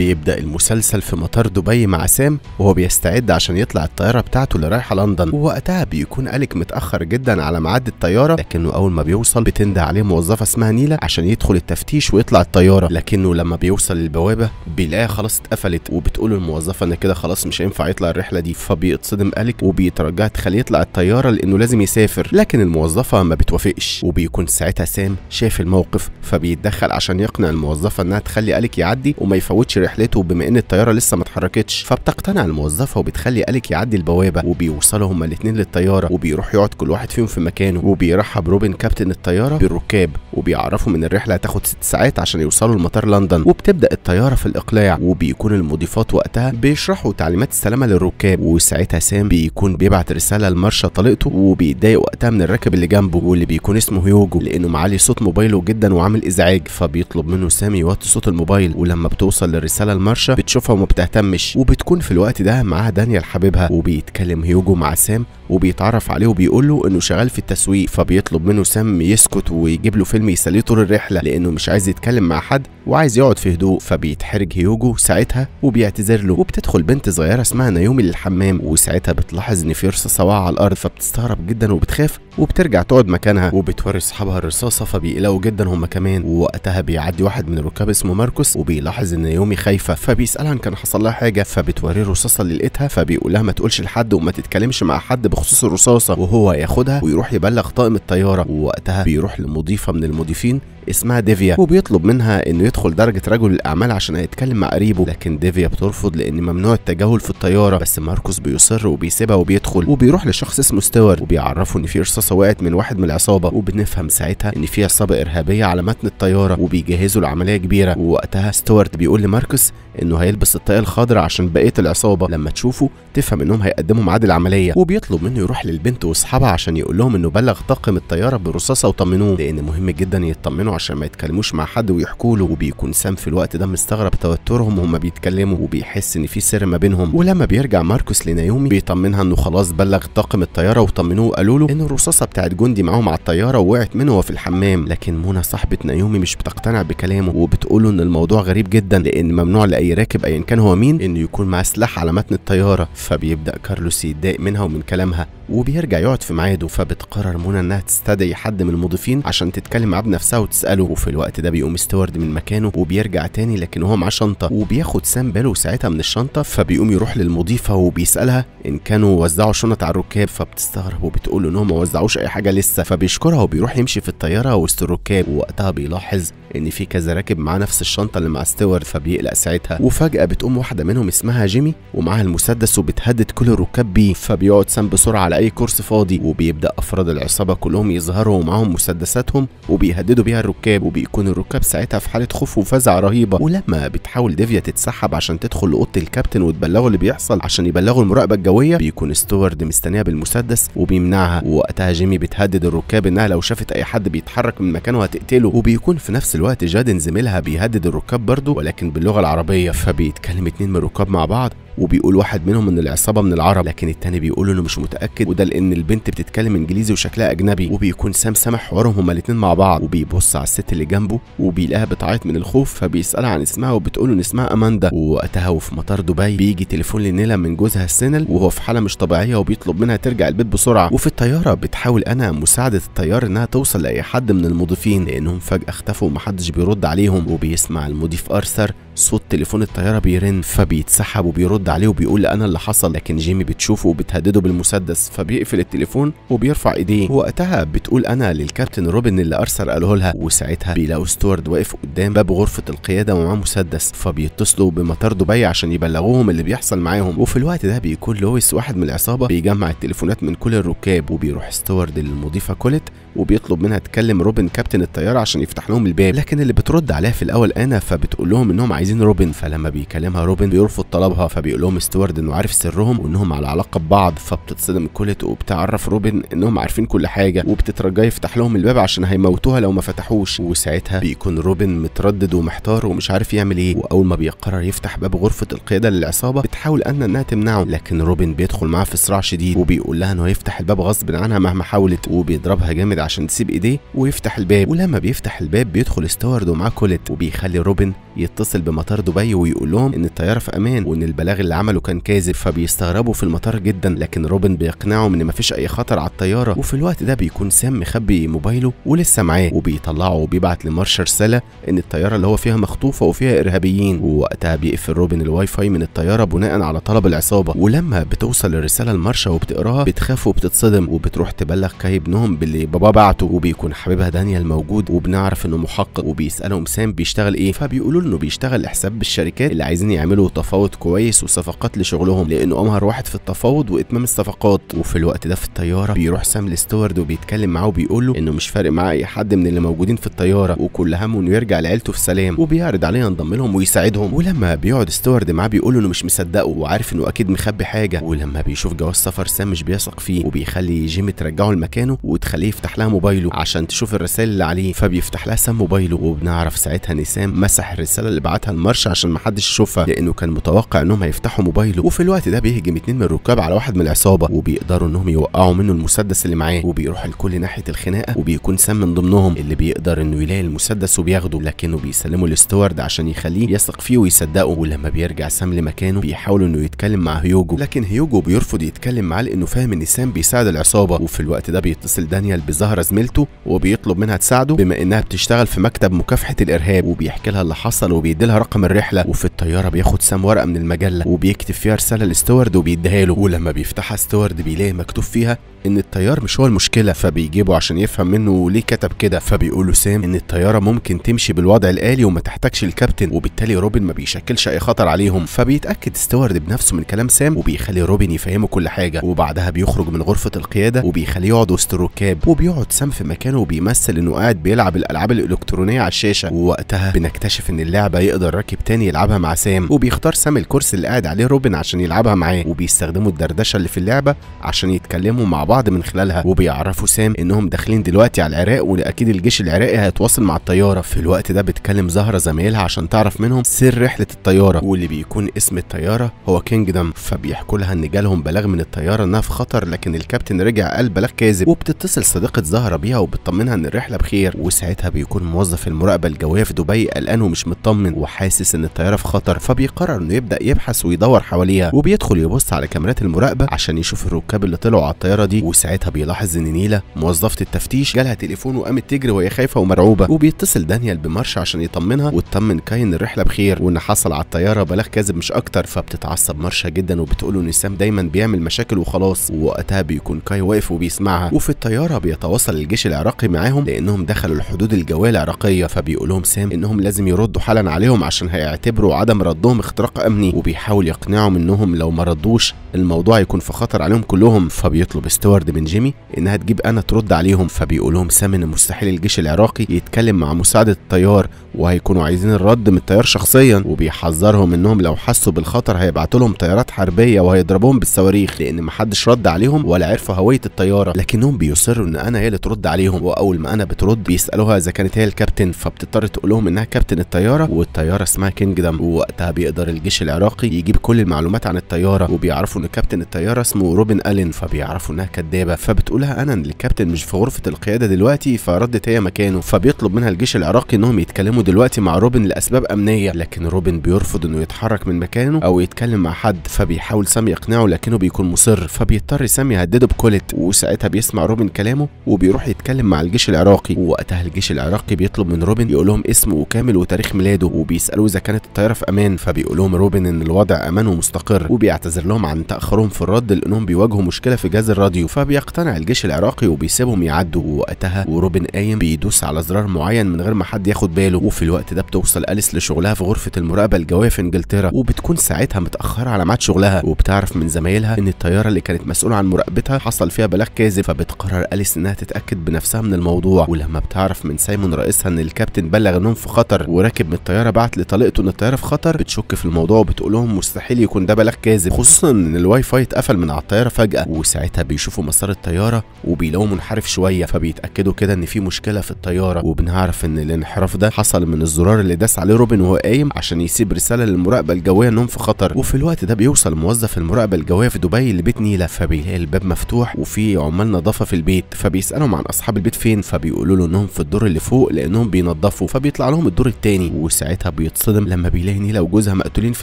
بيبدأ المسلسل في مطار دبي مع سام وهو بيستعد عشان يطلع الطيارة بتاعته اللي رايحة لندن ووقتها بيكون أليك متأخر جدا على ميعاد الطيارة لكنه أول ما بيوصل بتنده عليه موظفة اسمها نيلا عشان يدخل التفتيش ويطلع الطيارة لكنه لما بيوصل للبوابة بيلاقيها خلاص اتقفلت وبتقول الموظفة إن كده خلاص مش هينفع يطلع الرحلة دي فبيتصدم أليك وبيترجاها تخليه يطلع الطيارة لأنه لازم يسافر لكن الموظفة ما بتوافقش وبيكون ساعتها سام شاف الموقف فبيتدخل عشان يقنع الموظفة إنها تخلي أليك يعدي وما يفوتش رحلة رحلته بما ان الطياره لسه ما اتحركتش فبتقتنع الموظفه وبتخلي اليك يعدي البوابه وبيوصلوا هما الاثنين للطياره وبيروح يقعد كل واحد فيهم في مكانه وبيرحب روبن كابتن الطياره بالركاب وبيعرفهم ان الرحله هتاخد ست ساعات عشان يوصلوا لمطار لندن وبتبدا الطياره في الاقلاع وبيكون المضيفات وقتها بيشرحوا تعليمات السلامه للركاب وساعتها سام بيكون بيبعت رساله لمارشا طليقته وبيتضايق وقتها من الراكب اللي جنبه واللي بيكون اسمه هيوجو لانه معلي صوت موبايله جدا وعامل ازعاج فبيطلب منه سام يوطي صوت الموبايل ولما بتوصل للرساله رساله لمارشا بتشوفها وما بتهتمش وبتكون في الوقت ده معاها دانيال حبيبها وبيتكلم هيوجو مع سام وبيتعرف عليه وبيقول له انه شغال في التسويق فبيطلب منه سام يسكت ويجيب له فيلم يسليه طول الرحله لانه مش عايز يتكلم مع حد وعايز يقعد في هدوء فبيتحرج هيوجو ساعتها وبيعتذر له وبتدخل بنت صغيره اسمها نايومي للحمام وساعتها بتلاحظ ان في رصاصه واقعه على الارض فبتستغرب جدا وبتخاف وبترجع تقعد مكانها وبتوري اصحابها الرصاصه فبيقلقوا جدا هم كمان ووقتها بيعدي واحد من الركاب اسمه ماركوس وبيلاحظ ان نايومي خايفه فبيسالها ان كان حصل لها حاجه فبتوريه الرصاصه اللي لقيتها فبيقول لها ما تقولش لحد وما تتكلمش مع حد بخصوص الرصاصه وهو ياخدها ويروح يبلغ طاقم الطياره ووقتها بيروح لمضيفه من المضيفين اسمها ديفيا وبيطلب منها انه يدخل درجه رجل الاعمال عشان هيتكلم مع قريبه لكن ديفيا بترفض لان ممنوع التجاهل في الطياره بس ماركوس بيصر وبيسيبها وبيدخل وبيروح لشخص اسمه ستيوارت وبيعرفه ان في رصاصه وقعت من واحد من العصابه وبنفهم ساعتها ان في عصابه ارهابيه على متن الطياره وبيجهزوا لعمليه كبيره ووقتها ستوارت بيقول لماركوس ماركوس انه هيلبس الطاقه الخضراء عشان بقيه العصابه لما تشوفه تفهم انهم هيقدموا ميعاد العمليه وبيطلب منه يروح للبنت واصحابها عشان يقول لهم انه بلغ طاقم الطياره بالرصاصه وطمنوه لان مهم جدا يطمنوا عشان ما يتكلموش مع حد ويحكوا له وبيكون سام في الوقت ده مستغرب توترهم وهما بيتكلموا وبيحس ان في سر ما بينهم ولما بيرجع ماركوس لنايومي بيطمنها انه خلاص بلغ طاقم الطياره وطمنوه وقالوا له ان الرصاصه بتاعت جندي معاهم على الطياره ووقعت منه وهو في الحمام لكن منى صاحبه نايومي مش بتقتنع بكلامه وبتقول ان الموضوع غريب جدا لان ممنوع لاي راكب ايا كان هو مين انه يكون معاه سلاح على متن الطياره فبيبدا كارلوس يتضايق منها ومن كلامها وبيرجع يقعد في ميعاده فبتقرر منى انها تستدعي حد من المضيفين عشان تتكلم معاه بنفسها وتساله وفي الوقت ده بيقوم ستوارد من مكانه وبيرجع تاني لكن هو معاه شنطه وبياخد سام باله ساعتها من الشنطه فبيقوم يروح للمضيفه وبيسالها ان كانوا وزعوا شنط على الركاب فبتستغرب وبتقول له انهم ما وزعوش اي حاجه لسه فبيشكرها وبيروح يمشي في الطياره وسط الركاب ووقتها بيلاحظ ان في كذا راكب معاه نفس الشنطه اللي مع ستوارد فبيقلق متعلق ساعتها وفجاه بتقوم واحده منهم اسمها جيمي ومعاها المسدس وبتهدد كل الركاب بيه فبيقعد سام بسرعه على اي كرسي فاضي وبيبدا افراد العصابه كلهم يظهروا ومعاهم مسدساتهم وبيهددوا بيها الركاب وبيكون الركاب ساعتها في حاله خوف وفزع رهيبه ولما بتحاول ديفيا تتسحب عشان تدخل لاوضه الكابتن وتبلغه اللي بيحصل عشان يبلغوا المراقبه الجويه بيكون ستوارد مستنيها بالمسدس وبيمنعها ووقتها جيمي بتهدد الركاب انها لو شافت اي حد بيتحرك من مكانه هتقتله وبيكون في نفس الوقت جادن زميلها بيهدد الركاب برضه ولكن باللغه العربية فبيتكلم اتنين من الركاب مع بعض وبيقول واحد منهم ان العصابه من العرب لكن التاني بيقول انه مش متاكد وده لان البنت بتتكلم انجليزي وشكلها اجنبي وبيكون سام سامح حوارهم هما الاتنين مع بعض وبيبص على الست اللي جنبه وبيلاقيها بتعيط من الخوف فبيسالها عن اسمها وبتقول ان اسمها اماندا ووقتها وفي مطار دبي بيجي تليفون لنيلا من جوزها السنل وهو في حاله مش طبيعيه وبيطلب منها ترجع البيت بسرعه وفي الطياره بتحاول انا مساعده الطيار انها توصل لاي حد من المضيفين لانهم فجاه اختفوا ومحدش بيرد عليهم وبيسمع المضيف ارثر صوت تليفون الطياره بيرن فبيتسحب وبيرد بيرد عليه وبيقول انا اللي حصل لكن جيمي بتشوفه وبتهدده بالمسدس فبيقفل التليفون وبيرفع ايديه وقتها بتقول انا للكابتن روبن اللي ارثر قاله لها وساعتها بيلاقوا ستوارد واقف قدام باب غرفه القياده ومعاه مسدس فبيتصلوا بمطار دبي عشان يبلغوهم اللي بيحصل معاهم وفي الوقت ده بيكون لويس واحد من العصابه بيجمع التليفونات من كل الركاب وبيروح ستوارد للمضيفه كوليت وبيطلب منها تكلم روبن كابتن الطياره عشان يفتح لهم الباب لكن اللي بترد عليها في الاول انا فبتقول لهم انهم عايزين روبن فلما بيكلمها روبن بيرفض طلبها فبيقول لهم ستوارد انه عارف سرهم وانهم على علاقه ببعض فبتتصدم كوليت وبتعرف روبن انهم عارفين كل حاجه وبتترجاه يفتح لهم الباب عشان هيموتوها لو ما فتحوش وساعتها بيكون روبن متردد ومحتار ومش عارف يعمل ايه واول ما بيقرر يفتح باب غرفه القياده للعصابه بتحاول ان انها تمنعه لكن روبن بيدخل معاها في صراع شديد وبيقول لها انه هيفتح الباب غصب عنها مهما حاولت وبيضربها جامد كده عشان تسيب ايديه ويفتح الباب ولما بيفتح الباب بيدخل ستوارد ومعاه كوليت وبيخلي روبن يتصل بمطار دبي ويقول لهم ان الطياره في امان وان البلاغ اللي عمله كان كاذب فبيستغربوا في المطار جدا لكن روبن بيقنعهم ان مفيش اي خطر على الطياره وفي الوقت ده بيكون سام مخبي موبايله ولسه معاه وبيطلعه وبيبعت لمارشا رساله ان الطياره اللي هو فيها مخطوفه وفيها ارهابيين ووقتها بيقفل روبن الواي فاي من الطياره بناء على طلب العصابه ولما بتوصل الرساله لمارشا وبتقراها بتخاف وبتتصدم وبتروح تبلغ كاي ابنهم باللي بابا وبعته وبيكون حبيبها دانيال موجود وبنعرف انه محقق وبيسالهم سام بيشتغل ايه فبيقولوا له انه بيشتغل حساب بالشركات اللي عايزين يعملوا تفاوض كويس وصفقات لشغلهم لانه امهر واحد في التفاوض واتمام الصفقات وفي الوقت ده في الطياره بيروح سام لستوارد وبيتكلم معاه وبيقول له انه مش فارق معاه اي حد من اللي موجودين في الطياره وكل همه انه يرجع لعيلته في سلام وبيعرض عليه ينضم لهم ويساعدهم ولما بيقعد ستوارد معاه بيقول له انه مش مصدقه وعارف انه اكيد مخبي حاجه ولما بيشوف جواز سفر سام مش بيثق فيه وبيخلي جيم ترجعه لمكانه وتخليه يفتح لها موبايله عشان تشوف الرسائل اللي عليه فبيفتح لها سام موبايله وبنعرف ساعتها ان سام مسح الرساله اللي بعتها لمارش عشان ما حدش يشوفها لانه كان متوقع انهم هيفتحوا موبايله وفي الوقت ده بيهجم اتنين من الركاب على واحد من العصابه وبيقدروا انهم يوقعوا منه المسدس اللي معاه وبيروح الكل ناحيه الخناقه وبيكون سام من ضمنهم اللي بيقدر انه يلاقي المسدس وبياخده لكنه بيسلمه للستوارد عشان يخليه يثق فيه ويصدقه ولما بيرجع سام لمكانه بيحاول انه يتكلم مع هيوجو لكن هيوجو بيرفض يتكلم معاه لانه فاهم ان سام بيساعد العصابه وفي الوقت ده بيتصل دانيال بزهر سهرة زميلته وبيطلب منها تساعده بما انها بتشتغل في مكتب مكافحة الارهاب وبيحكي لها اللي حصل وبيدي لها رقم الرحلة وفي الطيارة بياخد سام ورقة من المجلة وبيكتب فيها رسالة لستوارد وبيديها له ولما بيفتحها ستوارد بيلاقي مكتوب فيها ان الطيار مش هو المشكله فبيجيبه عشان يفهم منه ليه كتب كده فبيقول له سام ان الطياره ممكن تمشي بالوضع الالي وما تحتاجش الكابتن وبالتالي روبن ما بيشكلش اي خطر عليهم فبيتاكد ستوارد بنفسه من كلام سام وبيخلي روبن يفهمه كل حاجه وبعدها بيخرج من غرفه القياده وبيخليه يقعد وسط الركاب وبيقعد بيقعد سام في مكانه وبيمثل انه قاعد بيلعب الالعاب الالكترونيه على الشاشه ووقتها بنكتشف ان اللعبه يقدر راكب تاني يلعبها مع سام وبيختار سام الكرسي اللي قاعد عليه روبن عشان يلعبها معاه وبيستخدموا الدردشه اللي في اللعبه عشان يتكلموا مع بعض من خلالها وبيعرفوا سام انهم داخلين دلوقتي على العراق واكيد الجيش العراقي هيتواصل مع الطياره في الوقت ده بتكلم زهره زميلها عشان تعرف منهم سر رحله الطياره واللي بيكون اسم الطياره هو كينجدم فبيحكوا لها ان جالهم بلاغ من الطياره انها في خطر لكن الكابتن رجع قال بلاغ كاذب وبتتصل صديقه الزهره بيها وبتطمنها ان الرحله بخير وساعتها بيكون موظف المراقبه الجويه في دبي قلقان ومش مطمن وحاسس ان الطياره في خطر فبيقرر انه يبدا يبحث ويدور حواليها وبيدخل يبص على كاميرات المراقبه عشان يشوف الركاب اللي طلعوا على الطياره دي وساعتها بيلاحظ ان نيله موظفه التفتيش جالها تليفون وقامت تجري وهي خايفه ومرعوبه وبيتصل دانيال بمرشا عشان يطمنها وتطمن كاي ان الرحله بخير وان حصل على الطياره بلاغ كاذب مش اكتر فبتتعصب مرشا جدا وبتقول ان سام دايما بيعمل مشاكل وخلاص ووقتها بيكون كاي واقف وبيسمعها وفي الطياره بيتواصل وصل الجيش العراقي معاهم لانهم دخلوا الحدود الجويه العراقيه فبيقول لهم سام انهم لازم يردوا حالا عليهم عشان هيعتبروا عدم ردهم اختراق امني وبيحاول يقنعهم انهم لو ما ردوش الموضوع هيكون في خطر عليهم كلهم فبيطلب ستوارد من جيمي انها تجيب انا ترد عليهم فبيقول لهم سام ان مستحيل الجيش العراقي يتكلم مع مساعده الطيار وهيكونوا عايزين الرد من الطيار شخصيا وبيحذرهم انهم لو حسوا بالخطر هيبعتوا لهم طيارات حربيه وهيضربوهم بالصواريخ لان محدش رد عليهم ولا عرفوا هويه الطياره لكنهم بيصروا ان انا اللي ترد عليهم واول ما انا بترد بيسالوها اذا كانت هي الكابتن فبتضطر تقول لهم انها كابتن الطياره والطياره اسمها كينجدم ووقتها بيقدر الجيش العراقي يجيب كل المعلومات عن الطياره وبيعرفوا ان كابتن الطياره اسمه روبن الين فبيعرفوا انها كدابه فبتقولها انا ان الكابتن مش في غرفه القياده دلوقتي فردت هي مكانه فبيطلب منها الجيش العراقي انهم يتكلموا دلوقتي مع روبن لاسباب امنيه لكن روبن بيرفض انه يتحرك من مكانه او يتكلم مع حد فبيحاول سامي يقنعه لكنه بيكون مصر فبيضطر سامي يهدده بكولت وساعتها بيسمع روبن كلامه وبيروح يتكلم مع الجيش العراقي ووقتها الجيش العراقي بيطلب من روبن يقول لهم اسمه وكامل وتاريخ ميلاده وبيسالوه اذا كانت الطياره في امان فبيقول لهم روبن ان الوضع امان ومستقر وبيعتذر لهم عن تاخرهم في الرد لانهم بيواجهوا مشكله في جهاز الراديو فبيقتنع الجيش العراقي وبيسيبهم يعدوا ووقتها وروبن قايم بيدوس على زرار معين من غير ما حد ياخد باله وفي الوقت ده بتوصل اليس لشغلها في غرفه المراقبه الجويه في انجلترا وبتكون ساعتها متاخره على ميعاد شغلها وبتعرف من زمايلها ان الطياره اللي كانت مسؤوله عن مراقبتها حصل فيها بلاغ كاذب فبتقرر اليس انها بتتاكد بنفسها من الموضوع ولما بتعرف من سايمون رئيسها ان الكابتن بلغ انهم في خطر وراكب من الطياره بعت لطليقته ان الطياره في خطر بتشك في الموضوع وبتقول لهم مستحيل يكون ده بلاغ كاذب خصوصا ان الواي فاي اتقفل من على الطياره فجاه وساعتها بيشوفوا مسار الطياره وبيلاقوه منحرف شويه فبيتاكدوا كده ان في مشكله في الطياره وبنعرف ان الانحراف ده حصل من الزرار اللي داس عليه روبن وهو قايم عشان يسيب رساله للمراقبه الجويه انهم في خطر وفي الوقت ده بيوصل موظف المراقبه الجويه في دبي لبيت نيلا فبيلاقي الباب مفتوح وفي عمال نظافه في البيت فبيس بيسالهم عن اصحاب البيت فين فبيقولوا له انهم في الدور اللي فوق لانهم بينضفوا فبيطلع لهم الدور الثاني وساعتها بيتصدم لما بيلاقي نيلا وجوزها مقتولين في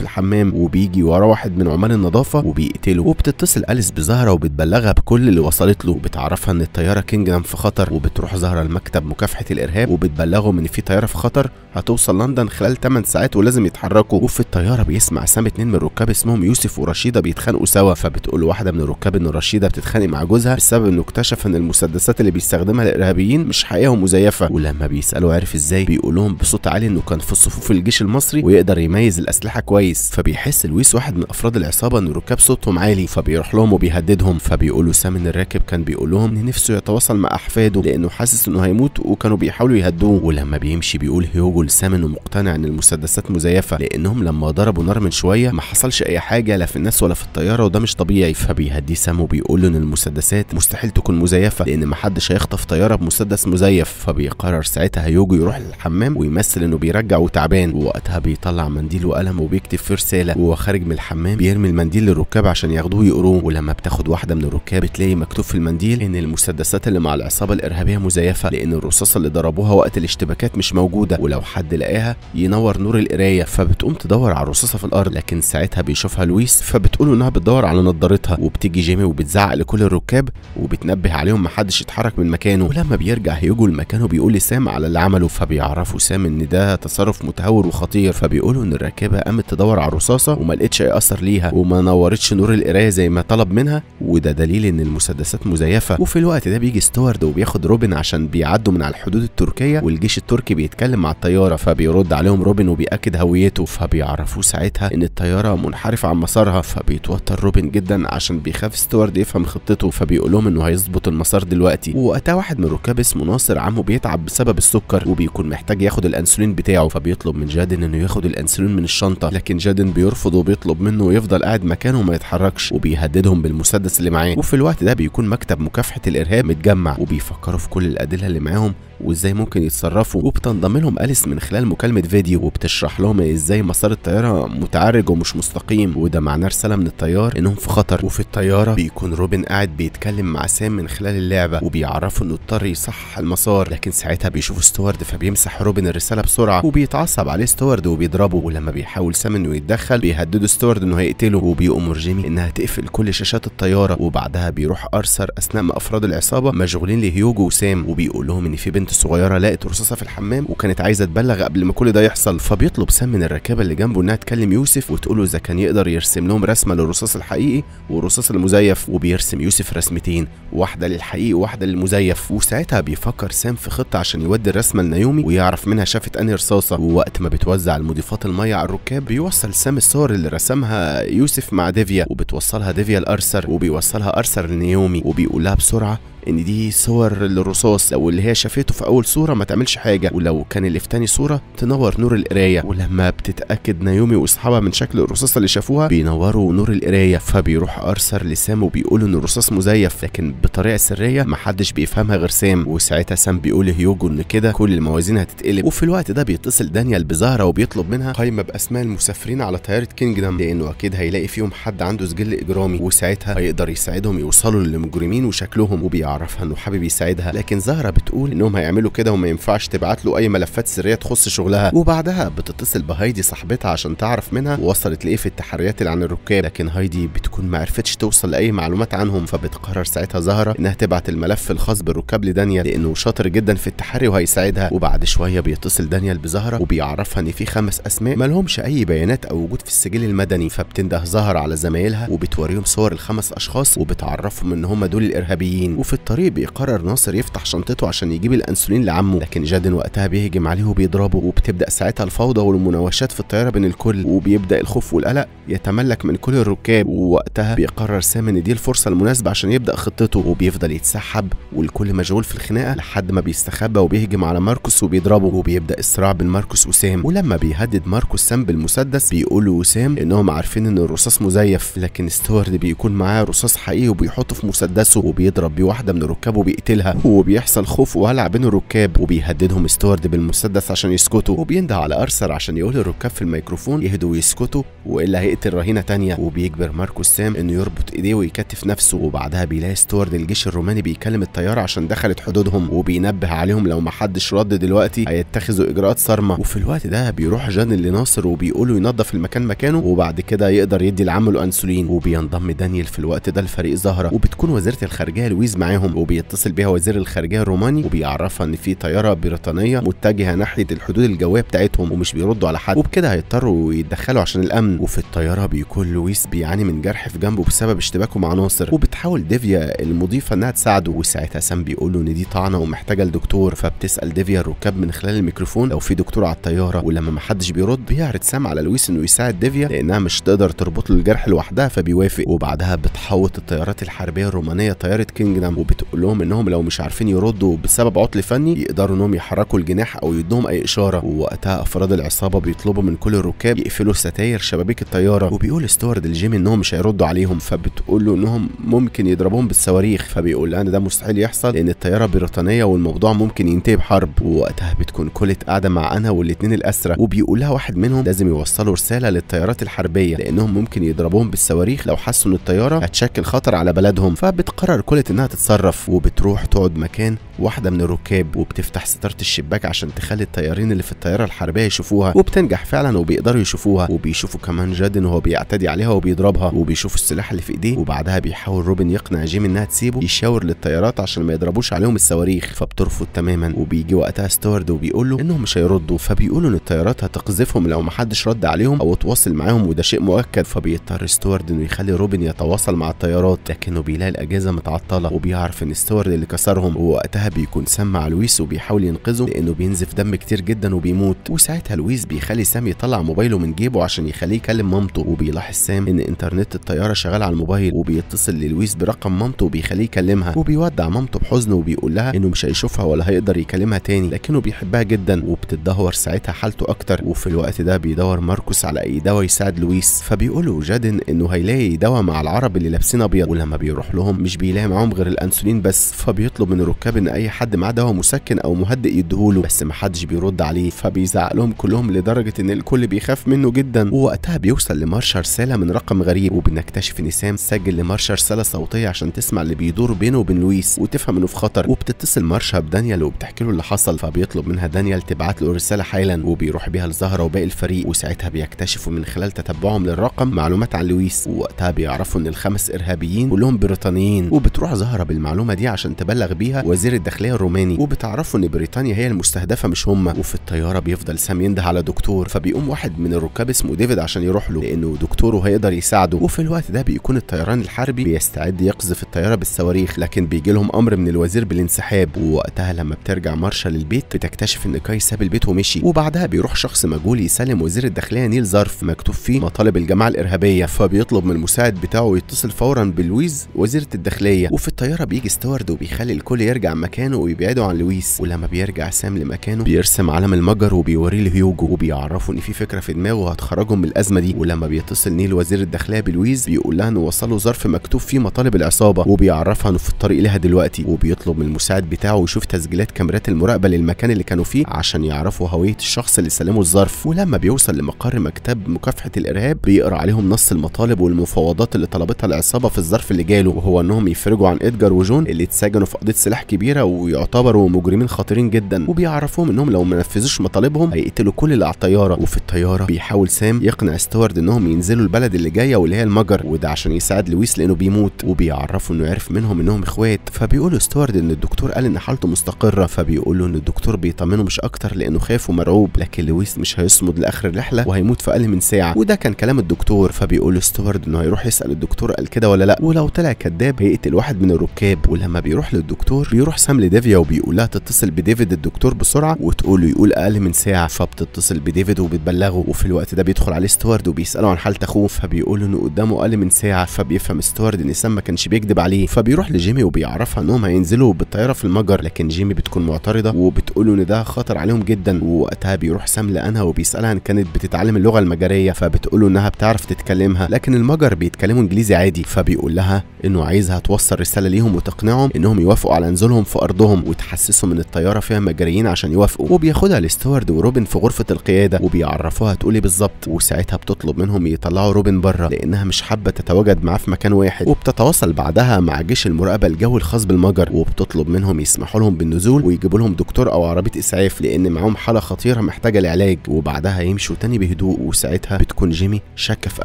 الحمام وبيجي ورا واحد من عمال النظافه وبيقتله وبتتصل اليس بزهره وبتبلغها بكل اللي وصلت له وبتعرفها ان الطياره كينجدم في خطر وبتروح زهره المكتب مكافحه الارهاب وبتبلغهم ان في طياره في خطر هتوصل لندن خلال 8 ساعات ولازم يتحركوا وفي الطياره بيسمع سام اتنين من الركاب اسمهم يوسف ورشيده بيتخانقوا سوا فبتقول واحده من الركاب ان رشيده بتتخانق مع جوزها بسبب انه اكتشف ان المسدسات اللي بيستخدمها الارهابيين مش حقيقه ومزيفه ولما بيسالوا عارف ازاي بيقول لهم بصوت عالي انه كان في صفوف الجيش المصري ويقدر يميز الاسلحه كويس فبيحس لويس واحد من افراد العصابه ان الركاب صوتهم عالي فبيروح لهم وبيهددهم فبيقولوا سام ان الراكب كان بيقول لهم ان نفسه يتواصل مع احفاده لانه حاسس انه هيموت وكانوا بيحاولوا يهدوه ولما بيمشي بيقول هيوجو سام سامن ومقتنع ان المسدسات مزيفه لانهم لما ضربوا نار من شويه ما حصلش اي حاجه لا في الناس ولا في الطياره وده مش طبيعي فبيهديه سام وبيقول له ان المسدسات مستحيل تكون مزيفه لان ما حدش هيخطف طياره بمسدس مزيف فبيقرر ساعتها هيوجو يروح للحمام ويمثل انه بيرجع وتعبان ووقتها بيطلع منديل وقلم وبيكتب في رساله وهو خارج من الحمام بيرمي المنديل للركاب عشان ياخدوه يقروه ولما بتاخد واحده من الركاب بتلاقي مكتوب في المنديل ان المسدسات اللي مع العصابه الارهابيه مزيفه لان الرصاصه اللي ضربوها وقت الاشتباكات مش موجوده ولو حد لقاها ينور نور القرايه فبتقوم تدور على الرصاصه في الارض لكن ساعتها بيشوفها لويس فبتقول انها بتدور على نضارتها وبتيجي جيمي وبتزعق لكل الركاب وبتنبه عليهم محدش يتحرك من مكانه ولما بيرجع هيوجو لمكانه بيقول لسام على اللي عمله فبيعرفوا سام ان ده تصرف متهور وخطير فبيقولوا ان الراكبه قامت تدور على الرصاصه وما لقتش اي اثر ليها وما نورتش نور القرايه زي ما طلب منها وده دليل ان المسدسات مزيفه وفي الوقت ده بيجي ستوارد وبياخد روبن عشان بيعدوا من على الحدود التركيه والجيش التركي بيتكلم مع الطيار الطيارة فبيرد عليهم روبن وبيأكد هويته فبيعرفوه ساعتها إن الطيارة منحرفة عن مسارها فبيتوتر روبن جدا عشان بيخاف ستوارد يفهم خطته فبيقول لهم إنه هيظبط المسار دلوقتي ووقتها واحد من ركاب اسمه ناصر عمه بيتعب بسبب السكر وبيكون محتاج ياخد الأنسولين بتاعه فبيطلب من جادن إنه ياخد الأنسولين من الشنطة لكن جادن بيرفض وبيطلب منه يفضل قاعد مكانه وما يتحركش وبيهددهم بالمسدس اللي معاه وفي الوقت ده بيكون مكتب مكافحة الإرهاب متجمع وبيفكروا في كل الأدلة اللي معاهم وازاي ممكن يتصرفوا وبتنضم لهم أليس من خلال مكالمة فيديو وبتشرح لهم ازاي مسار الطيارة متعرج ومش مستقيم وده معناه رسالة من الطيار انهم في خطر وفي الطيارة بيكون روبن قاعد بيتكلم مع سام من خلال اللعبة وبيعرفه انه اضطر يصحح المسار لكن ساعتها بيشوف ستوارد فبيمسح روبن الرسالة بسرعة وبيتعصب عليه ستوارد وبيضربه ولما بيحاول سام انه يتدخل بيهدده ستوارد انه هيقتله وبيأمر جيمي انها تقفل كل شاشات الطيارة وبعدها بيروح ارثر اثناء ما افراد العصابة مشغولين لهيوجو وسام وبيقول لهم ان في بنت البنت الصغيره لقت رصاصه في الحمام وكانت عايزه تبلغ قبل ما كل ده يحصل فبيطلب سام من الركابه اللي جنبه انها تكلم يوسف وتقول له اذا كان يقدر يرسم لهم رسمه للرصاص الحقيقي والرصاص المزيف وبيرسم يوسف رسمتين واحده للحقيقي وواحده للمزيف وساعتها بيفكر سام في خطه عشان يودي الرسمه لنايومي ويعرف منها شافت انهي رصاصه ووقت ما بتوزع المضيفات الميه على الركاب بيوصل سام الصور اللي رسمها يوسف مع ديفيا وبتوصلها ديفيا لارثر وبيوصلها ارثر لنيومي وبيقول لها بسرعه ان دي صور للرصاص لو اللي هي شافته في اول صوره ما تعملش حاجه ولو كان اللي في تاني صوره تنور نور القرايه ولما بتتاكد نايومي واصحابها من شكل الرصاصه اللي شافوها بينوروا نور القرايه فبيروح ارثر لسام وبيقولوا ان الرصاص مزيف لكن بطريقه سريه محدش بيفهمها غير سام وساعتها سام بيقول لهيوجو ان كده كل الموازين هتتقلب وفي الوقت ده بيتصل دانيال بزهره وبيطلب منها قايمه باسماء المسافرين على طياره كينجدم لانه اكيد هيلاقي فيهم حد عنده سجل اجرامي وساعتها هيقدر يساعدهم يوصلوا للمجرمين وشكلهم وبيعرفوا اعرف انه حابب يساعدها لكن زهره بتقول انهم هيعملوا كده وما ينفعش تبعت له اي ملفات سريه تخص شغلها وبعدها بتتصل بهايدي صاحبتها عشان تعرف منها وصلت لايه في التحريات اللي عن الركاب لكن هايدي بتكون ما عرفتش توصل لاي معلومات عنهم فبتقرر ساعتها زهره انها تبعت الملف الخاص بالركاب لدانيال لانه شاطر جدا في التحري وهيساعدها وبعد شويه بيتصل دانيال بزهره وبيعرفها ان في خمس اسماء ما لهمش اي بيانات او وجود في السجل المدني فبتنده زهره على زمايلها وبتوريهم صور الخمس اشخاص وبتعرفهم ان هم دول الارهابيين وفي الطريق بيقرر ناصر يفتح شنطته عشان يجيب الانسولين لعمه لكن جادن وقتها بيهجم عليه وبيضربه وبتبدا ساعتها الفوضى والمناوشات في الطياره بين الكل وبيبدا الخوف والقلق يتملك من كل الركاب ووقتها بيقرر سام ان دي الفرصه المناسبه عشان يبدا خطته وبيفضل يتسحب والكل مشغول في الخناقه لحد ما بيستخبى وبيهجم على ماركوس وبيضربه وبيبدا الصراع بين ماركوس وسام ولما بيهدد ماركوس سام بالمسدس بيقول وسام انهم عارفين ان الرصاص مزيف لكن ستوارد بيكون معاه رصاص حقيقي وبيحطه في مسدسه وبيضرب بيه واحده واحده من ركابه بيقتلها وبيحصل خوف وهلع بين الركاب وبيهددهم ستوارد بالمسدس عشان يسكتوا وبينده على ارثر عشان يقول للركاب في الميكروفون يهدوا ويسكتوا والا هيقتل رهينه تانية وبيجبر ماركوس سام انه يربط ايديه ويكتف نفسه وبعدها بيلاقي ستوارد الجيش الروماني بيكلم الطياره عشان دخلت حدودهم وبينبه عليهم لو ما حدش رد دلوقتي هيتخذوا اجراءات صارمه وفي الوقت ده بيروح جان لناصر وبيقوله ينظف المكان مكانه وبعد كده يقدر يدي العمل انسولين وبينضم دانيال في الوقت ده لفريق زهره وبتكون وزيره الخارجيه لويز معاهم معاهم وبيتصل بيها وزير الخارجيه الروماني وبيعرفها ان في طياره بريطانيه متجهه ناحيه الحدود الجويه بتاعتهم ومش بيردوا على حد وبكده هيضطروا يتدخلوا عشان الامن وفي الطياره بيكون لويس بيعاني من جرح في جنبه بسبب اشتباكه مع ناصر وبتحاول ديفيا المضيفه انها تساعده وساعتها سام بيقول له ان دي طعنه ومحتاجه لدكتور فبتسال ديفيا الركاب من خلال الميكروفون لو في دكتور على الطياره ولما محدش بيرد بيعرض سام على لويس انه يساعد ديفيا لانها مش تقدر تربط له الجرح لوحدها فبيوافق وبعدها بتحوط الطيارات الحربيه الرومانيه طياره كينجدم وبتقول لهم انهم لو مش عارفين يردوا بسبب عطل فني يقدروا انهم يحركوا الجناح او يدوهم اي اشاره ووقتها افراد العصابه بيطلبوا من كل الركاب يقفلوا الستاير شبابيك الطياره وبيقول ستوارد لجيمي انهم مش هيردوا عليهم فبتقول له انهم ممكن يضربوهم بالصواريخ فبيقول لها ان ده مستحيل يحصل لان الطياره بريطانيه والموضوع ممكن ينتهي بحرب ووقتها بتكون كولت قاعده مع انا والاتنين الاسرى وبيقول لها واحد منهم لازم يوصلوا رساله للطيارات الحربيه لانهم ممكن يضربوهم بالصواريخ لو حسوا ان الطياره هتشكل خطر على بلدهم فبتقرر كولت انها تتصرف بتتصرف وبتروح تقعد مكان واحدة من الركاب وبتفتح ستارة الشباك عشان تخلي الطيارين اللي في الطيارة الحربية يشوفوها وبتنجح فعلا وبيقدروا يشوفوها وبيشوفوا كمان جادن وهو بيعتدي عليها وبيضربها وبيشوفوا السلاح اللي في ايديه وبعدها بيحاول روبن يقنع جيم انها تسيبه يشاور للطيارات عشان ما يضربوش عليهم الصواريخ فبترفض تماما وبيجي وقتها ستوارد وبيقول له انهم مش هيردوا فبيقولوا ان الطيارات هتقذفهم لو ما حدش رد عليهم او اتواصل معاهم وده شيء مؤكد فبيضطر ستوارد انه يخلي روبن يتواصل مع الطيارات لكنه بيلاقي الاجهزه متعطله وبيعرف بيعرف ان ستيوارد اللي كسرهم ووقتها بيكون سام مع لويس وبيحاول ينقذه لانه بينزف دم كتير جدا وبيموت وساعتها لويس بيخلي سام يطلع موبايله من جيبه عشان يخليه يكلم مامته وبيلاحظ سام ان انترنت الطياره شغال على الموبايل وبيتصل للويس برقم مامته وبيخليه يكلمها وبيودع مامته بحزن وبيقول لها انه مش هيشوفها ولا هيقدر يكلمها تاني لكنه بيحبها جدا وبتدهور ساعتها حالته اكتر وفي الوقت ده بيدور ماركوس على اي دواء يساعد لويس فبيقول له جادن انه هيلاقي دواء مع العرب اللي لابسين ابيض ولما بيروح لهم مش بيلاقي معاهم غير الانس الانسولين بس فبيطلب من الركاب ان اي حد معاه دواء مسكن او مهدئ يديهوله بس محدش بيرد عليه فبيزعق لهم كلهم لدرجه ان الكل بيخاف منه جدا ووقتها بيوصل لمارشا رساله من رقم غريب وبنكتشف ان سام سجل لمارشا رساله صوتيه عشان تسمع اللي بيدور بينه وبين لويس وتفهم انه في خطر وبتتصل مارشا بدانيال وبتحكي له اللي حصل فبيطلب منها دانيال تبعت له رساله حالا وبيروح بيها لزهره وباقي الفريق وساعتها بيكتشفوا من خلال تتبعهم للرقم معلومات عن لويس ووقتها بيعرفوا ان الخمس ارهابيين كلهم بريطانيين وبتروح زهره بالمع المعلومه دي عشان تبلغ بيها وزير الداخليه الروماني وبتعرفوا ان بريطانيا هي المستهدفه مش هم وفي الطياره بيفضل سام ينده على دكتور فبيقوم واحد من الركاب اسمه ديفيد عشان يروح له لانه دكتوره هيقدر يساعده وفي الوقت ده بيكون الطيران الحربي بيستعد يقذف الطياره بالصواريخ لكن بيجي لهم امر من الوزير بالانسحاب ووقتها لما بترجع مارشا للبيت بتكتشف ان كاي ساب البيت ومشي وبعدها بيروح شخص مجهول يسلم وزير الداخليه نيل ظرف مكتوب فيه مطالب الجماعه الارهابيه فبيطلب من المساعد بتاعه يتصل فورا بلويز وزيره الداخليه وفي الطياره بيجي ستوارد وبيخلي الكل يرجع مكانه ويبعده عن لويس ولما بيرجع سام لمكانه بيرسم علم المجر وبيوريه لهيوجو وبيعرفه ان في فكره في دماغه هتخرجهم من الازمه دي ولما بيتصل نيل وزير الداخليه بلويس بيقول لها انه وصله ظرف مكتوب فيه مطالب العصابه وبيعرفها انه في الطريق لها دلوقتي وبيطلب من المساعد بتاعه يشوف تسجيلات كاميرات المراقبه للمكان اللي كانوا فيه عشان يعرفوا هويه الشخص اللي سلمه الظرف ولما بيوصل لمقر مكتب مكافحه الارهاب بيقرا عليهم نص المطالب والمفاوضات اللي طلبتها العصابه في الظرف اللي جاله وهو انهم يفرجوا عن ادجار وجون اللي اتسجنوا في قضيه سلاح كبيره ويعتبروا مجرمين خطيرين جدا وبيعرفوهم انهم لو ما نفذوش مطالبهم هيقتلوا كل اللي على الطياره وفي الطياره بيحاول سام يقنع ستوارد انهم ينزلوا البلد اللي جايه واللي هي المجر وده عشان يساعد لويس لانه بيموت وبيعرفوا انه عرف منهم انهم اخوات فبيقول له ستوارد ان الدكتور قال ان حالته مستقره فبيقول له ان الدكتور بيطمنه مش اكتر لانه خايف ومرعوب لكن لويس مش هيصمد لاخر الرحله وهيموت في اقل من ساعه وده كان كلام الدكتور فبيقول له ستوارد انه هيروح يسال الدكتور قال كده ولا لا ولو طلع كذاب هيقتل واحد من الركاب الكتاب ولما بيروح للدكتور بيروح سام لديفيا وبيقولها تتصل بديفيد الدكتور بسرعه وتقول يقول اقل من ساعه فبتتصل بديفيد وبتبلغه وفي الوقت ده بيدخل عليه ستوارد وبيساله عن حاله اخوه فبيقول انه قدامه اقل من ساعه فبيفهم ستوارد ان سام ما كانش بيكذب عليه فبيروح لجيمي وبيعرفها انهم هينزلوا بالطياره في المجر لكن جيمي بتكون معترضه وبت بيقولوا ان ده خطر عليهم جدا ووقتها بيروح سام لانها وبيسالها ان كانت بتتعلم اللغه المجريه فبتقول انها بتعرف تتكلمها لكن المجر بيتكلموا انجليزي عادي فبيقول لها انه عايزها توصل رساله ليهم وتقنعهم انهم يوافقوا على نزولهم في ارضهم وتحسسهم ان الطياره فيها مجريين عشان يوافقوا وبياخدها لستوارد وروبن في غرفه القياده وبيعرفوها تقول ايه بالظبط وساعتها بتطلب منهم يطلعوا روبن بره لانها مش حابه تتواجد معاه في مكان واحد وبتتواصل بعدها مع جيش المراقبه الجوي الخاص بالمجر وبتطلب منهم يسمحوا لهم بالنزول ويجيبوا لهم دكتور او عربيه اسعاف لان معاهم حاله خطيره محتاجه العلاج وبعدها يمشوا تاني بهدوء وساعتها بتكون جيمي شاكه في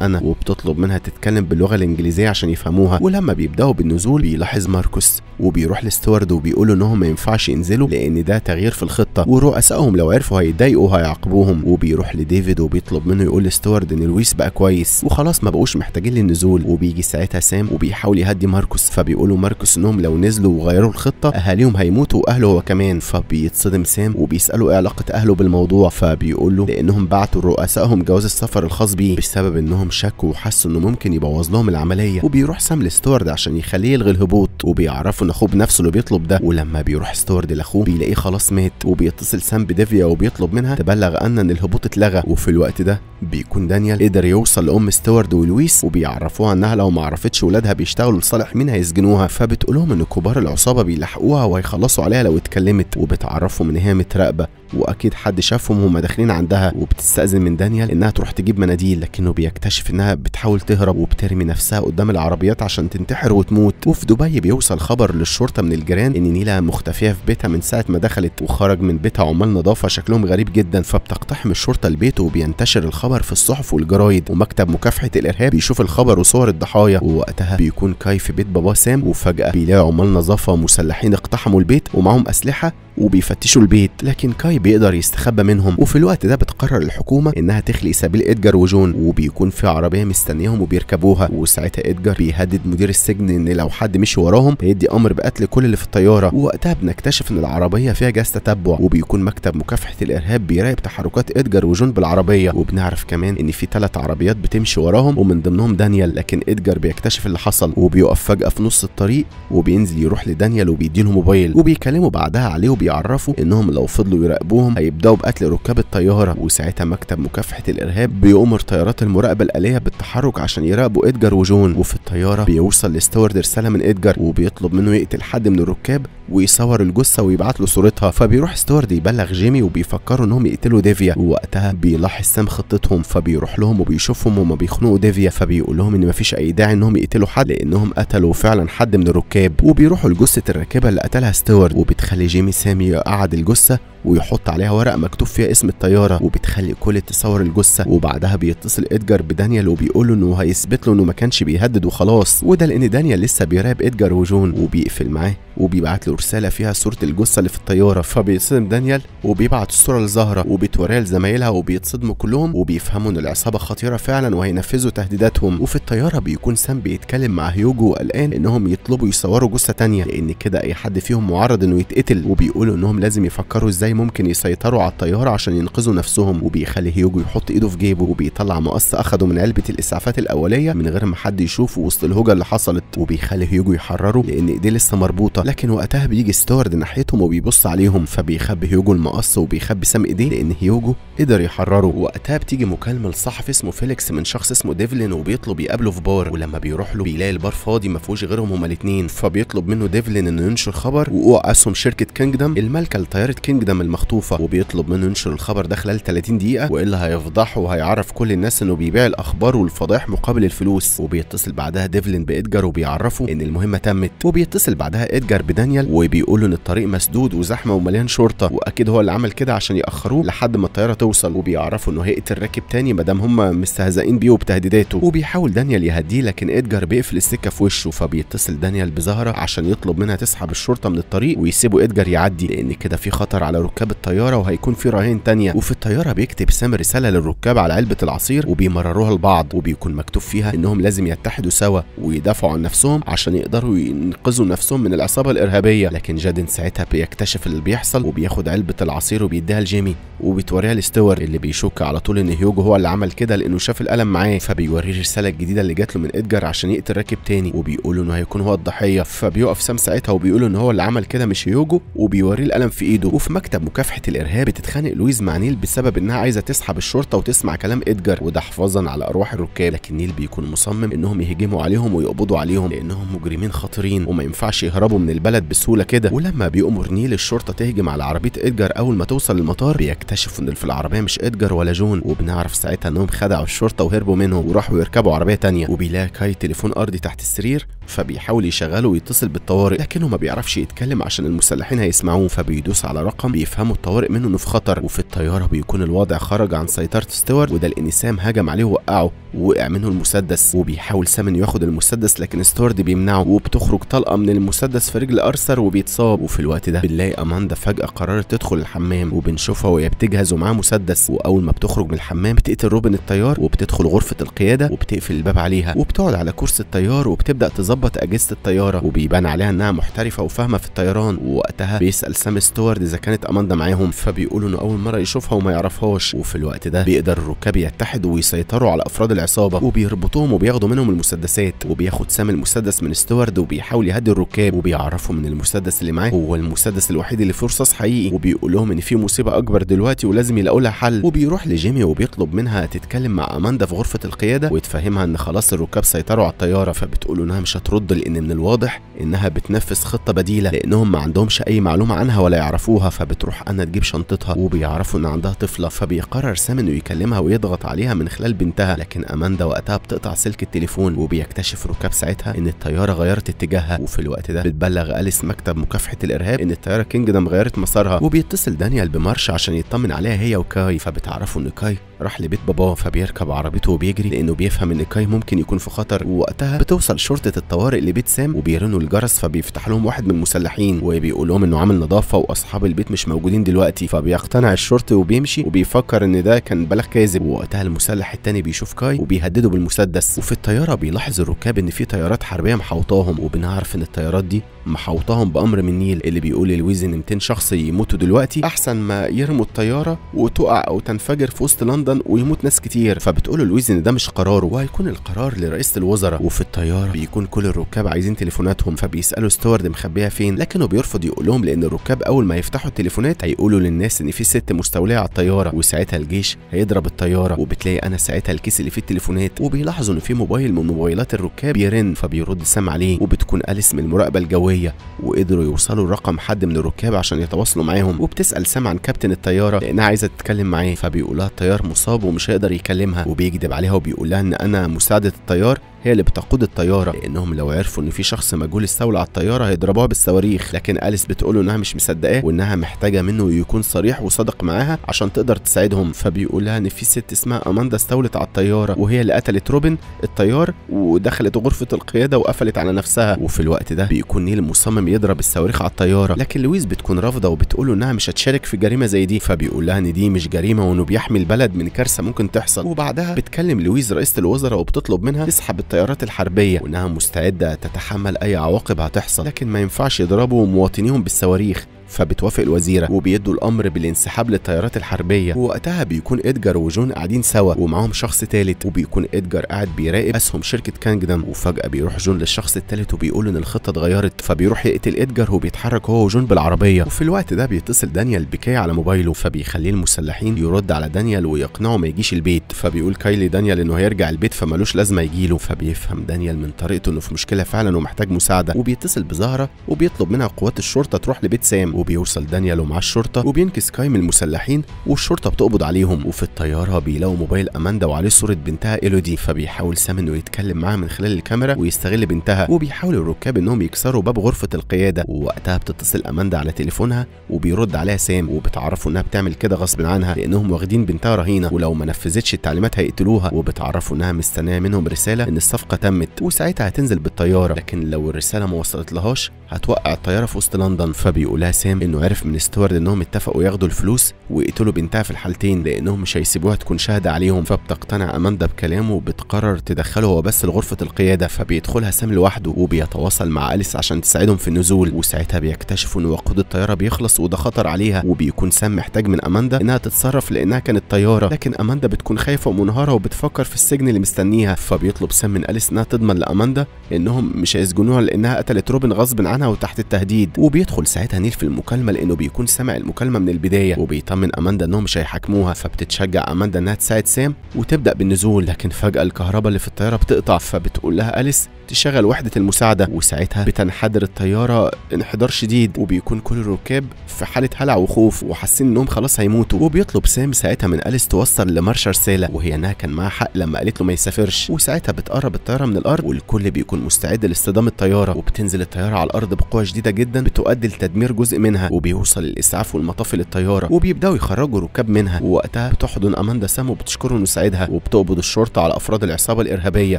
انا وبتطلب منها تتكلم باللغه الانجليزيه عشان يفهموها ولما بيبداوا بالنزول بيلاحظ ماركوس وبيروح لستوارد وبيقول انهم ما ينفعش ينزلوا لان ده تغيير في الخطه ورؤسائهم لو عرفوا هيتضايقوا وهيعاقبوهم وبيروح لديفيد وبيطلب منه يقول لستوارد ان لويس بقى كويس وخلاص ما بقوش محتاجين للنزول وبيجي ساعتها سام وبيحاول يهدي ماركوس فبيقولوا ماركوس انهم لو نزلوا وغيروا الخطه اهاليهم هيموتوا واهله هو كمان فبيتص بيتصدم سام وبيساله ايه علاقه اهله بالموضوع فبيقول له لانهم بعتوا لرؤسائهم جواز السفر الخاص بيه بسبب انهم شكوا وحسوا انه ممكن يبوظ لهم العمليه وبيروح سام لستوارد عشان يخليه يلغي الهبوط وبيعرفوا ان اخوه بنفسه اللي بيطلب ده ولما بيروح ستوارد لاخوه بيلاقيه خلاص مات وبيتصل سام بديفيا وبيطلب منها تبلغ ان ان الهبوط اتلغى وفي الوقت ده بيكون دانيال قدر يوصل لام ستوارد ولويس وبيعرفوها انها لو ما عرفتش ولادها بيشتغلوا لصالح مين هيسجنوها فبتقولهم ان كبار العصابه بيلحقوها وهيخلصوا عليها لو اتكلمت وبتعرف يعرفوا من هي رقبة واكيد حد شافهم هم داخلين عندها وبتستأذن من دانيال انها تروح تجيب مناديل لكنه بيكتشف انها بتحاول تهرب وبترمي نفسها قدام العربيات عشان تنتحر وتموت وفي دبي بيوصل خبر للشرطه من الجيران ان نيلا مختفيه في بيتها من ساعه ما دخلت وخرج من بيتها عمال نظافه شكلهم غريب جدا فبتقتحم الشرطه البيت وبينتشر الخبر في الصحف والجرايد ومكتب مكافحه الارهاب بيشوف الخبر وصور الضحايا ووقتها بيكون كاي في بيت باباه سام وفجاه بيلاقي عمال نظافه مسلحين اقتحموا البيت ومعاهم اسلحه وبيفتشوا البيت لكن كاي بيقدر يستخبى منهم وفي الوقت ده بتقرر الحكومه انها تخلق سبيل ادجار وجون وبيكون في عربيه مستنياهم وبيركبوها وساعتها ادجار بيهدد مدير السجن ان لو حد مشي وراهم هيدي امر بقتل كل اللي في الطياره ووقتها بنكتشف ان العربيه فيها جهاز تتبع وبيكون مكتب مكافحه الارهاب بيراقب تحركات ادجار وجون بالعربيه وبنعرف كمان ان في ثلاث عربيات بتمشي وراهم ومن ضمنهم دانيال لكن ادجار بيكتشف اللي حصل وبيقف فجاه في نص الطريق وبينزل يروح لدانيال وبيديله موبايل وبيكلمه بعدها عليه وبيعرفه انهم لو فضلوا يراقبوه وجنوبهم هيبداوا بقتل ركاب الطياره وساعتها مكتب مكافحه الارهاب بيؤمر طيارات المراقبه الاليه بالتحرك عشان يراقبوا ادجار وجون وفي الطياره بيوصل لستوارد رساله من ادجار وبيطلب منه يقتل حد من الركاب ويصور الجثه ويبعت له صورتها فبيروح ستوارد يبلغ جيمي وبيفكروا انهم يقتلوا ديفيا ووقتها بيلاحظ سام خطتهم فبيروح لهم وبيشوفهم هما بيخنقوا ديفيا فبيقول لهم ان مفيش اي داعي انهم يقتلوا حد لانهم قتلوا فعلا حد من الركاب وبيروحوا لجثه الراكبه اللي قتلها ستوارد وبتخلي جيمي سامي يقعد الجثه ويحط عليها ورقه مكتوب فيها اسم الطياره وبتخلي كل تصور الجثه وبعدها بيتصل ادجار بدانيال وبيقول له انه هيثبت له انه ما كانش بيهدد وخلاص وخلاص وده لان دانيال لسه بيراقب ادجار وجون وبيقفل معاه وبيبعت له رساله فيها صوره الجثه اللي في الطياره فبيتصدم دانيال وبيبعت الصوره لزهره وبتوريها لزمايلها وبيتصدموا كلهم وبيفهموا ان العصابه خطيره فعلا وهينفذوا تهديداتهم وفي الطياره بيكون سام بيتكلم مع هيوجو وقلقان انهم يطلبوا يصوروا جثه تانية لان كده اي حد فيهم معرض انه يتقتل وبيقولوا انهم لازم يفكروا ازاي ممكن يسيطروا على الطياره عشان ينقذوا نفسهم وبيخلي هيوجو يحط ايده في جيبه وبيطلع مقص اخده من علبه الاسعافات الاوليه من غير ما حد يشوفه وسط الهجه اللي حصلت وبيخلي هيوجو يحرره لان ايديه لسه مربوطه لكن وقتها بيجي ستارد ناحيتهم وبيبص عليهم فبيخبي هيوجو المقص وبيخبي سام ايديه لان هيوجو قدر يحرره وقتها بتيجي مكالمه لصحفي اسمه فيليكس من شخص اسمه ديفلين وبيطلب يقابله في بار ولما بيروح له بيلاقي البار فاضي ما فيهوش غيرهم هما الاثنين فبيطلب منه ديفلين انه ينشر خبر وقوع اسهم شركه كينجدم المالكه لطياره كينجدم المخطوفه وبيطلب منه ينشر الخبر ده خلال 30 دقيقه والا هيفضحه وهيعرف كل الناس انه بيبيع الاخبار والفضائح مقابل الفلوس وبيتصل بعد بعدها ديفلين بإدجار وبيعرفه إن المهمة تمت وبيتصل بعدها إدجار بدانيال وبيقول له إن الطريق مسدود وزحمة ومليان شرطة وأكيد هو اللي عمل كده عشان يأخروه لحد ما الطيارة توصل وبيعرفوا إنه هيقتل راكب تاني ما دام هم مستهزئين بيه وبتهديداته وبيحاول دانيال يهديه لكن إدجار بيقفل السكة في وشه فبيتصل دانيال بزهرة عشان يطلب منها تسحب الشرطة من الطريق ويسيبوا إدجار يعدي لأن كده في خطر على ركاب الطيارة وهيكون في رهين تانية وفي الطيارة بيكتب سام رسالة للركاب على علبة العصير وبيمرروها لبعض وبيكون مكتوب فيها إنهم لازم يتحدوا سوا ويدافعوا عن نفسهم عشان يقدروا ينقذوا نفسهم من العصابه الارهابيه لكن جادن ساعتها بيكتشف اللي بيحصل وبياخد علبه العصير وبيديها لجيمي وبتوريها لستور اللي بيشك على طول ان هيوجو هو اللي عمل كده لانه شاف القلم معاه فبيوريه الرساله الجديده اللي جات له من ادجار عشان يقتل راكب تاني وبيقول انه هيكون هو الضحيه فبيقف سام ساعتها وبيقول ان هو اللي عمل كده مش هيوجو وبيوريه القلم في ايده وفي مكتب مكافحه الارهاب بتتخانق لويز مع نيل بسبب انها عايزه تسحب الشرطه وتسمع كلام ادجار وده حفاظا على ارواح الركاب لكن نيل بيكون مصمم انهم يهجموا يتهجموا عليهم ويقبضوا عليهم لانهم مجرمين خطيرين وما ينفعش يهربوا من البلد بسهوله كده ولما بيأمر نيل الشرطه تهجم على عربيه ادجار اول ما توصل المطار بيكتشفوا ان في العربيه مش ادجار ولا جون وبنعرف ساعتها انهم خدعوا الشرطه وهربوا منهم وراحوا يركبوا عربيه ثانيه وبيلاقي كاي تليفون ارضي تحت السرير فبيحاول يشغله ويتصل بالطوارئ لكنه ما بيعرفش يتكلم عشان المسلحين هيسمعوه فبيدوس على رقم بيفهموا الطوارئ منه انه في خطر وفي الطياره بيكون الوضع خرج عن سيطره ستوارد وده الانسام هجم عليه ووقعه ووقع منه المسدس وبيحاول سامن ياخد المسدس لكن ستورد بيمنعه وبتخرج طلقه من المسدس في رجل ارثر وبيتصاب وفي الوقت ده بنلاقي اماندا فجاه قررت تدخل الحمام وبنشوفها وهي بتجهز ومعاها مسدس واول ما بتخرج من الحمام بتقتل روبن الطيار وبتدخل غرفه القياده وبتقفل الباب عليها وبتقعد على كرسي الطيار وبتبدا تظبط اجهزه الطياره وبيبان عليها انها محترفه وفاهمه في الطيران ووقتها بيسال سام ستورد اذا كانت اماندا معاهم فبيقولوا انه اول مره يشوفها وما يعرفهاش وفي الوقت ده بيقدر الركاب يتحدوا ويسيطروا على افراد العصابه وبيربطوهم وبياخدوا منهم المسدسات المسدسات وبياخد سام المسدس من ستوارد وبيحاول يهدي الركاب وبيعرفوا ان المسدس اللي معاه هو المسدس الوحيد اللي فيه رصاص حقيقي وبيقول لهم ان في مصيبه اكبر دلوقتي ولازم يلاقوا لها حل وبيروح لجيمي وبيطلب منها تتكلم مع اماندا في غرفه القياده وتفهمها ان خلاص الركاب سيطروا على الطياره فبتقول انها مش هترد لان من الواضح انها بتنفذ خطه بديله لانهم ما عندهمش اي معلومه عنها ولا يعرفوها فبتروح انا تجيب شنطتها وبيعرفوا ان عندها طفله فبيقرر سام انه يكلمها ويضغط عليها من خلال بنتها لكن اماندا وقتها بتقطع سلك التليفون وبي بيكتشف ركاب ساعتها ان الطياره غيرت اتجاهها وفي الوقت ده بتبلغ اليس مكتب مكافحه الارهاب ان الطياره كينجدم غيرت مسارها وبيتصل دانيال بمارش عشان يطمن عليها هي وكاي فبتعرفوا ان كاي راح لبيت باباه فبيركب عربيته وبيجري لانه بيفهم ان كاي ممكن يكون في خطر ووقتها بتوصل شرطه الطوارئ لبيت سام وبيرنوا الجرس فبيفتح لهم واحد من المسلحين وبيقول لهم انه عامل نظافه واصحاب البيت مش موجودين دلوقتي فبيقتنع الشرطي وبيمشي وبيفكر ان ده كان بلغ كاذب ووقتها المسلح التاني بيشوف كاي وبيهدده بالمسدس وفي الطياره بيلاحظ الركاب ان في طيارات حربيه محوطاهم وبنعرف ان الطيارات دي محوطاهم بامر من نيل اللي بيقول لويز ان 200 شخص يموتوا دلوقتي احسن ما يرموا الطياره وتقع او تنفجر في وسط لندن ويموت ناس كتير فبتقول له لويز ان ده مش قراره وهيكون القرار لرئيسه الوزراء وفي الطياره بيكون كل الركاب عايزين تليفوناتهم فبيسالوا ستوارد مخبيها فين لكنه بيرفض يقول لهم لان الركاب اول ما يفتحوا التليفونات هيقولوا للناس ان في ست مستوليه على الطياره وساعتها الجيش هيضرب الطياره وبتلاقي انا ساعتها الكيس اللي فيه التليفونات وبيلاحظوا ان في موبايل من موبايلات الركاب يرن فبيرد سام عليه وبتكون اليس من المراقبه الجويه القوية وقدروا يوصلوا لرقم حد من الركاب عشان يتواصلوا معاهم وبتسال سام عن كابتن الطياره لانها عايزه تتكلم معاه فبيقولها الطيار مصاب ومش هيقدر يكلمها وبيكذب عليها وبيقولها ان انا مساعده الطيار هي اللي بتقود الطياره لانهم لو عرفوا ان في شخص مجهول استولى على الطياره هيضربوها بالصواريخ لكن اليس بتقوله انها مش مصدقاه وانها محتاجه منه يكون صريح وصادق معاها عشان تقدر تساعدهم فبيقول لها ان في ست اسمها اماندا استولت على الطياره وهي اللي قتلت روبن الطيار ودخلت غرفه القياده وقفلت على نفسها وفي الوقت ده بيكون نيل مصمم يضرب الصواريخ على الطياره لكن لويس بتكون رافضه وبتقول انها مش هتشارك في جريمه زي دي فبيقول لها ان دي مش جريمه وانه بيحمي البلد من كارثه ممكن تحصل وبعدها بتكلم لويس رئيسه الوزراء وبتطلب منها تسحب التيارات الحربية وإنها مستعدة تتحمل أي عواقب هتحصل لكن ما ينفعش يضربوا مواطنيهم بالصواريخ فبتوافق الوزيرة وبيدوا الأمر بالانسحاب للطيارات الحربية ووقتها بيكون إدجار وجون قاعدين سوا ومعاهم شخص ثالث وبيكون إدجار قاعد بيراقب أسهم شركة كانجدم وفجأة بيروح جون للشخص الثالث وبيقول إن الخطة اتغيرت فبيروح يقتل إدجار وبيتحرك هو وجون بالعربية وفي الوقت ده بيتصل دانيال بكاي على موبايله فبيخليه المسلحين يرد على دانيال ويقنعه ما يجيش البيت فبيقول كايلي دانيال إنه هيرجع البيت فمالوش لازمة يجيله فبيفهم دانيال من طريقته إنه في مشكلة فعلا ومحتاج مساعدة وبيتصل بزهرة وبيطلب منها قوات الشرطة تروح لبيت سام وبيوصل دانيال ومعاه الشرطه وبينكس كايم المسلحين والشرطه بتقبض عليهم وفي الطياره بيلاقوا موبايل اماندا وعليه صوره بنتها ايلودي فبيحاول سام انه يتكلم معاها من خلال الكاميرا ويستغل بنتها وبيحاول الركاب انهم يكسروا باب غرفه القياده ووقتها بتتصل اماندا على تليفونها وبيرد عليها سام وبتعرفوا انها بتعمل كده غصب عنها لانهم واخدين بنتها رهينه ولو ما نفذتش التعليمات هيقتلوها وبتعرفوا انها مستنيه منهم رساله ان الصفقه تمت وساعتها هتنزل بالطياره لكن لو الرساله ما وصلتلهاش هتوقع الطياره في وسط لندن فبيقولها سام انه عرف من ستوارد انهم اتفقوا ياخدوا الفلوس ويقتلوا بنتها في الحالتين لانهم مش هيسيبوها تكون شاهده عليهم فبتقتنع اماندا بكلامه وبتقرر تدخله هو بس لغرفه القياده فبيدخلها سام لوحده وبيتواصل مع اليس عشان تساعدهم في النزول وساعتها بيكتشفوا ان وقود الطياره بيخلص وده خطر عليها وبيكون سام محتاج من اماندا انها تتصرف لانها كانت طياره لكن اماندا بتكون خايفه ومنهاره وبتفكر في السجن اللي مستنيها فبيطلب سام من اليس انها تضمن لاماندا انهم مش هيسجنوها لانها قتلت روبن غصب عنها مكانها وتحت التهديد وبيدخل ساعتها نيل في المكالمه لانه بيكون سمع المكالمه من البدايه وبيطمن اماندا انهم مش هيحاكموها فبتتشجع اماندا انها تساعد سام وتبدا بالنزول لكن فجاه الكهرباء اللي في الطياره بتقطع فبتقول لها اليس تشغل وحدة المساعدة وساعتها بتنحدر الطيارة انحدار شديد وبيكون كل الركاب في حالة هلع وخوف وحاسين انهم خلاص هيموتوا وبيطلب سام ساعتها من أليس توصل لمارشا رسالة وهي انها كان معاها حق لما قالت له ما يسافرش وساعتها بتقرب الطيارة من الأرض والكل بيكون مستعد لاصطدام الطيارة وبتنزل الطيارة على الأرض بقوة شديدة جدا بتؤدي لتدمير جزء منها وبيوصل الإسعاف والمطافي للطيارة وبيبدأوا يخرجوا ركاب منها ووقتها بتحضن أماندا سام وبتشكره انه ساعدها وبتقبض الشرطة على أفراد العصابة الإرهابية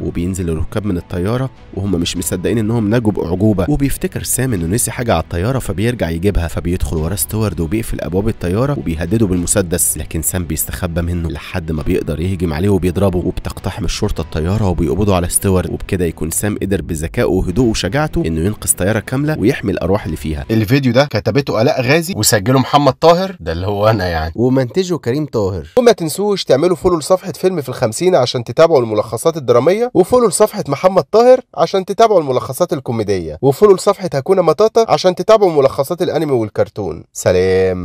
وبينزل الركاب من الطيارة وهم مش مصدقين انهم نجوا باعجوبه وبيفتكر سام انه نسي حاجه على الطياره فبيرجع يجيبها فبيدخل ورا ستوارد وبيقفل ابواب الطياره وبيهدده بالمسدس لكن سام بيستخبى منه لحد ما بيقدر يهجم عليه وبيضربه وبتقتحم الشرطه الطياره وبيقبضوا على ستوارد وبكده يكون سام قدر بذكائه وهدوءه وشجاعته انه ينقذ طياره كامله ويحمي الارواح اللي فيها الفيديو ده كتبته الاء غازي وسجله محمد طاهر ده اللي هو انا يعني ومنتجه كريم طاهر وما تنسوش تعملوا فولو لصفحه فيلم في الخمسين عشان تتابعوا الملخصات الدراميه وفولو لصفحه محمد طاهر عشان تتابعوا الملخصات الكوميديه وفولو لصفحه هكونا مطاطا عشان تتابعوا ملخصات الانمي والكرتون سلام